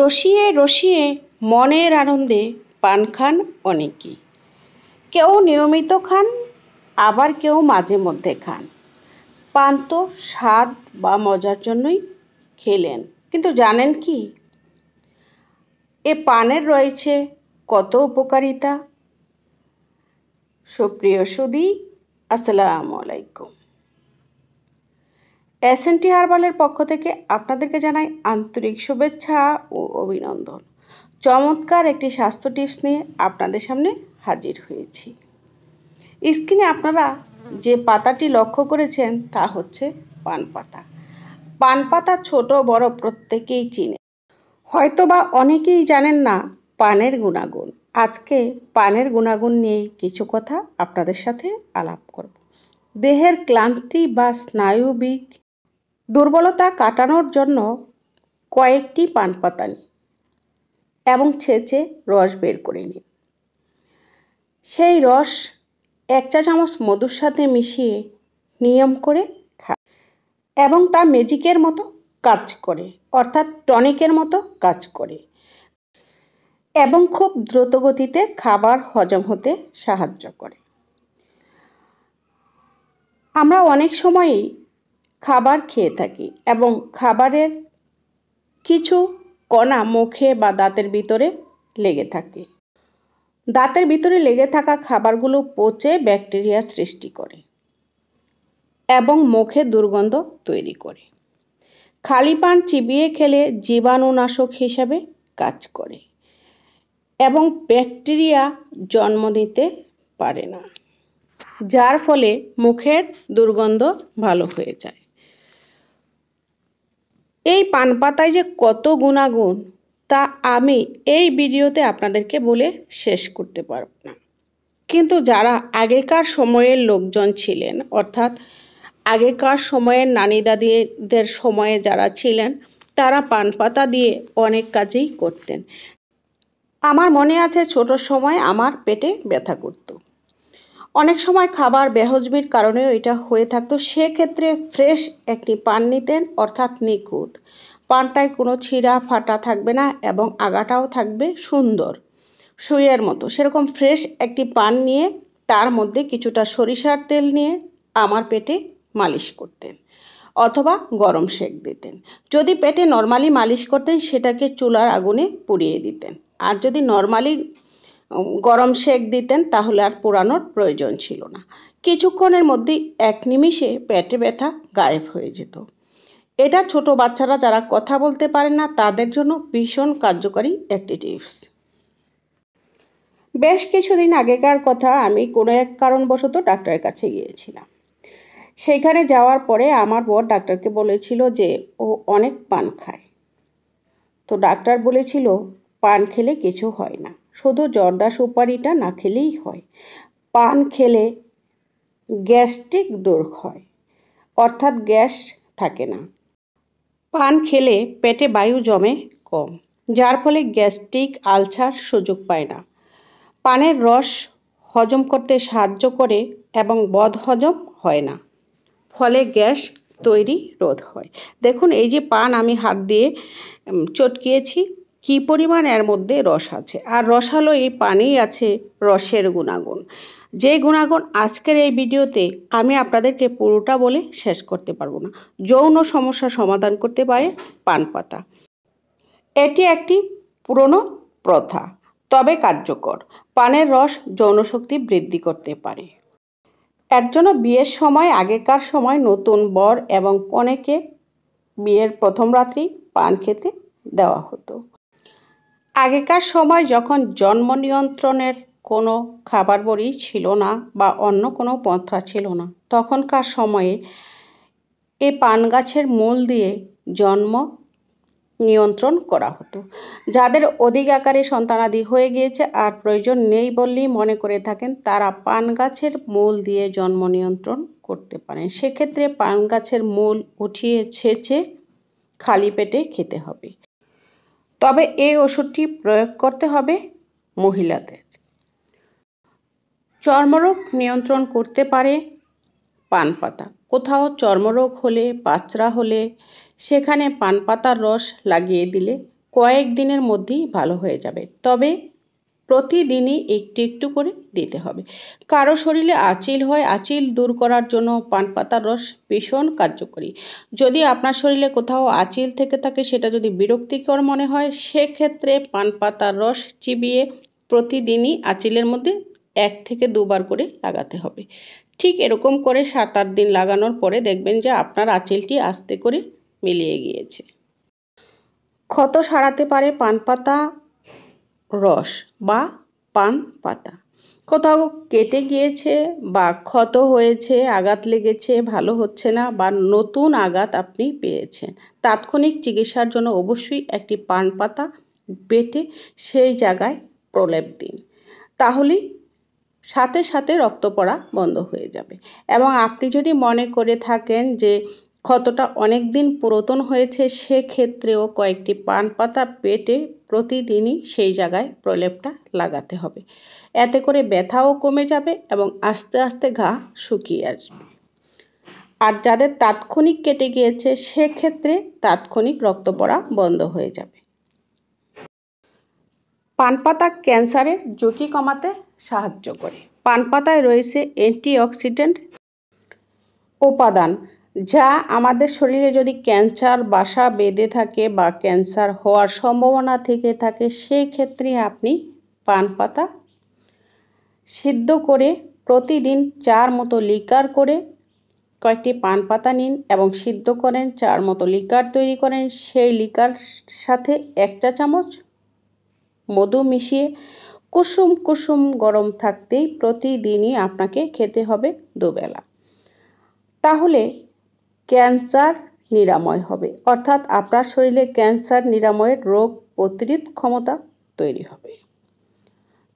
রসিয়ে রসিয়ে মনের আনন্দে পান খান অনেকই কেউ নিয়মিত খান আবার কেউ মাঝে মধ্যে খান পান তো স্বাদ বা মজার জন্যই খেলেন কিন্তু জানেন কি এ পানের রয়েছে কত উপকারিতা সুপ্রিয় সুদী আসসালামু আলাইকুম এসএনটি হারবালের পক্ষ থেকে আপনাদেরকে জানাই আন্তরিক শুভেচ্ছা ও অভিনন্দন চমৎকার একটি স্বাস্থ্য টিপস নিয়ে আপনাদের সামনে হাজির হয়েছি স্কিনে আপনারা যে পাতাটি লক্ষ্য করেছেন তা হচ্ছে পান পাতা পান পাতা ছোট বড় প্রত্যেকেই চিনে হয়তোবা অনেকেই জানেন না পানের গুণাগুণ আজকে পানের গুণাগুণ নিয়ে কিছু কথা আপনাদের সাথে আলাপ করব দেহের ক্লান্তি বা স্নায়ুবিক দুর্বলতা কাটানোর জন্য কয়েকটি পান পাতা নিন এবং ছেঁচে রস বের করে নিন সেই রস এক চা চামচ মধুর সাথে মিশিয়ে নিয়ম করে খা এবং তা ম্যাজিকের মতো কাজ করে অর্থাৎ টনিকের মতো কাজ করে এবং খুব দ্রুত গতিতে খাবার হজম হতে সাহায্য করে আমরা অনেক সময়ই খাবার খেয়ে থাকি এবং খাবারের কিছু কণা মুখে বা দাঁতের ভিতরে লেগে থাকে দাঁতের ভিতরে লেগে থাকা খাবারগুলো পচে ব্যাকটেরিয়া সৃষ্টি করে এবং মুখে দুর্গন্ধ তৈরি করে খালি পান চিবিয়ে খেলে জীবাণুনাশক হিসাবে কাজ করে এবং ব্যাকটেরিয়া জন্ম দিতে পারে না যার ফলে মুখের দুর্গন্ধ ভালো হয়ে যায় এই পান পাতায় যে কত গুণাগুণ তা আমি এই ভিডিওতে আপনাদেরকে বলে শেষ করতে পারব না কিন্তু যারা আগেকার সময়ের লোকজন ছিলেন অর্থাৎ আগেকার সময়ের নানি দাদিদের সময়ে যারা ছিলেন তারা পান পাতা দিয়ে অনেক কাজেই করতেন আমার মনে আছে ছোট সময় আমার পেটে ব্যথা করতো অনেক সময় খাবার বেহজবির কারণেও এটা হয়ে থাকতো সেক্ষেত্রে ফ্রেশ একটি পান নিতেন অর্থাৎ নিখুঁত পানটায় কোনো ছিঁড়া ফাটা থাকবে না এবং আগাটাও থাকবে সুন্দর সুইয়ের মতো সেরকম ফ্রেশ একটি পান নিয়ে তার মধ্যে কিছুটা সরিষার তেল নিয়ে আমার পেটে মালিশ করতেন অথবা গরম সেক দিতেন যদি পেটে নর্মালি মালিশ করতেন সেটাকে চুলার আগুনে পুড়িয়ে দিতেন আর যদি নর্মালি গরম সেক দিতেন তাহলে আর পোড়ানোর প্রয়োজন ছিল না কিছুক্ষণের মধ্যেই এক নিমিষে পেটে ব্যথা গায়েব হয়ে যেত এটা ছোট বাচ্চারা যারা কথা বলতে পারে না তাদের জন্য ভীষণ কার্যকরী একটি টিপস বেশ কিছুদিন আগেকার কথা আমি কোনো এক কারণবশত ডাক্তারের কাছে গিয়েছিলাম সেখানে যাওয়ার পরে আমার বর ডাক্তারকে বলেছিল যে ও অনেক পান খায় তো ডাক্তার বলেছিল পান খেলে কিছু হয় না শুধু জর্দা সুপারিটা না খেলেই হয় পান খেলে গ্যাস্ট্রিক দূর হয় অর্থাৎ গ্যাস থাকে না পান খেলে পেটে বায়ু জমে কম যার ফলে গ্যাস্ট্রিক আলসার সুযোগ পায় না পানের রস হজম করতে সাহায্য করে এবং বধ হজম হয় না ফলে গ্যাস তৈরি রোধ হয় দেখুন এই যে পান আমি হাত দিয়ে চটকিয়েছি কি পরিমাণ এর মধ্যে রস আছে আর রসালো এই পানেই আছে রসের গুণাগুণ যে গুণাগুণ আজকের এই ভিডিওতে আমি আপনাদেরকে পুরোটা বলে শেষ করতে পারবো না যৌন সমস্যা সমাধান করতে পারে পান পাতা এটি একটি পুরনো প্রথা তবে কার্যকর পানের রস যৌনশক্তি বৃদ্ধি করতে পারে এর জন্য বিয়ের সময় আগেকার সময় নতুন বর এবং কনেকে বিয়ের প্রথম রাত্রি পান খেতে দেওয়া হতো আগেকার সময় যখন জন্ম নিয়ন্ত্রণের কোনো খাবার বড়ি ছিল না বা অন্য কোনো পন্থা ছিল না তখনকার সময়ে এ পান গাছের মূল দিয়ে জন্ম নিয়ন্ত্রণ করা হতো যাদের অধিক আকারে সন্তানাদি হয়ে গিয়েছে আর প্রয়োজন নেই বললেই মনে করে থাকেন তারা পান গাছের মূল দিয়ে জন্ম নিয়ন্ত্রণ করতে পারেন সেক্ষেত্রে পান গাছের মূল উঠিয়ে ছেঁচে খালি পেটে খেতে হবে তবে এই ওষুধটি প্রয়োগ করতে হবে মহিলাদের চর্মরোগ নিয়ন্ত্রণ করতে পারে পান পাতা কোথাও চর্মরোগ হলে পাচরা হলে সেখানে পান পাতার রস লাগিয়ে দিলে কয়েক দিনের মধ্যেই ভালো হয়ে যাবে তবে প্রতিদিনই একটু একটু করে দিতে হবে কারো শরীরে আঁচিল হয় আঁচিল দূর করার জন্য পান পাতার রস ভীষণ কার্যকরী যদি আপনার শরীরে কোথাও আঁচিল থেকে থাকে সেটা যদি বিরক্তিকর মনে হয় সেক্ষেত্রে পান পাতার রস চিবিয়ে প্রতিদিনই আঁচিলের মধ্যে এক থেকে দুবার করে লাগাতে হবে ঠিক এরকম করে সাত আট দিন লাগানোর পরে দেখবেন যে আপনার আঁচিলটি আস্তে করে মিলিয়ে গিয়েছে ক্ষত সারাতে পারে পান পাতা রস বা পান পাতা কোথাও কেটে গিয়েছে বা ক্ষত হয়েছে আঘাত লেগেছে ভালো হচ্ছে না বা নতুন আঘাত আপনি পেয়েছেন তাৎক্ষণিক চিকিৎসার জন্য অবশ্যই একটি পান পাতা বেটে সেই জায়গায় প্রলেপ দিন তাহলেই সাথে সাথে রক্ত পড়া বন্ধ হয়ে যাবে এবং আপনি যদি মনে করে থাকেন যে ক্ষতটা অনেক দিন পুরাতন হয়েছে সেক্ষেত্রেও কয়েকটি পান পাতা পেটে প্রতিদিনই সেই জায়গায় প্রলেপটা লাগাতে হবে এতে করে ব্যথাও কমে যাবে এবং আস্তে আস্তে ঘা শুকিয়ে আসবে আর যাদের তাৎক্ষণিক কেটে গিয়েছে সেক্ষেত্রে তাৎক্ষণিক রক্ত পড়া বন্ধ হয়ে যাবে পানপাতা ক্যান্সারের ঝুঁকি কমাতে সাহায্য করে পানপাতায় রয়েছে অ্যান্টিঅক্সিডেন্ট উপাদান যা আমাদের শরীরে যদি ক্যান্সার বাসা বেঁধে থাকে বা ক্যান্সার হওয়ার সম্ভাবনা থেকে থাকে সেই ক্ষেত্রে আপনি পান পাতা সিদ্ধ করে প্রতিদিন চার মতো লিকার করে কয়েকটি পান পাতা নিন এবং সিদ্ধ করেন চার মতো লিকার তৈরি করেন সেই লিকার সাথে এক চা চামচ মধু মিশিয়ে কুসুম কুসুম গরম থাকতেই প্রতিদিনই আপনাকে খেতে হবে দুবেলা তাহলে ক্যান্সার নিরাময় হবে অর্থাৎ আপনার শরীরে ক্যান্সার নিরাময়ের রোগ প্রতিরোধ ক্ষমতা তৈরি হবে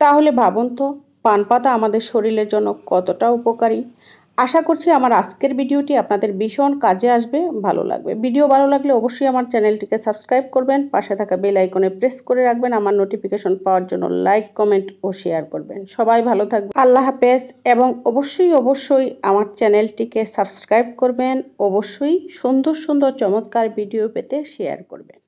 তাহলে ভাবুন তো পান পাতা আমাদের শরীরের জন্য কতটা উপকারী আশা করছি আমার আজকের ভিডিওটি আপনাদের ভীষণ কাজে আসবে ভালো লাগবে ভিডিও ভালো লাগলে অবশ্যই আমার চ্যানেলটিকে সাবস্ক্রাইব করবেন পাশে থাকা বেল আইকনে প্রেস করে রাখবেন আমার নোটিফিকেশন পাওয়ার জন্য লাইক কমেন্ট ও শেয়ার করবেন সবাই ভালো থাকবেন আল্লাহ হাফেজ এবং অবশ্যই অবশ্যই আমার চ্যানেলটিকে সাবস্ক্রাইব করবেন অবশ্যই সুন্দর সুন্দর চমৎকার ভিডিও পেতে শেয়ার করবেন